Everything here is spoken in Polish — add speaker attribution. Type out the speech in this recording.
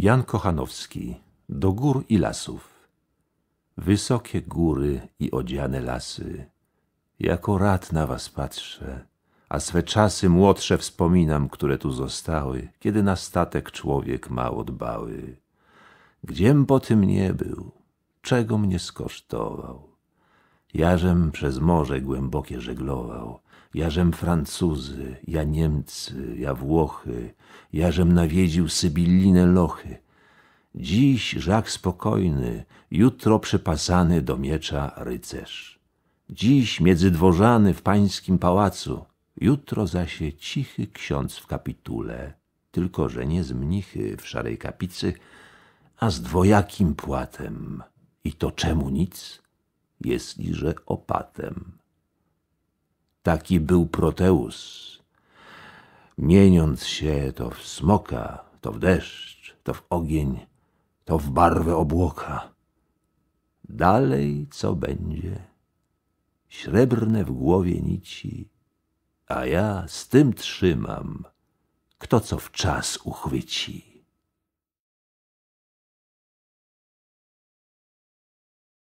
Speaker 1: Jan Kochanowski Do gór i lasów Wysokie góry i odziane lasy Jako rad na was patrzę A swe czasy młodsze wspominam, które tu zostały Kiedy na statek człowiek mało dbały Gdziem po tym nie był, czego mnie skosztował Jarzem przez morze głębokie żeglował Jarzem Francuzy, ja Niemcy, ja Włochy jażem nawiedził Sybillinę Lochy. Dziś żak spokojny, jutro przypasany do miecza rycerz. Dziś międzydworzany w pańskim pałacu, jutro zasie cichy ksiądz w kapitule, tylko że nie z mnichy w szarej kapicy, a z dwojakim płatem. I to czemu nic? Jestliże opatem. Taki był Proteus, mieniąc się to w smoka, to w deszcz, to w ogień, to w barwę obłoka. Dalej co będzie? Srebrne w głowie nici, a ja z tym trzymam, kto co w czas uchwyci.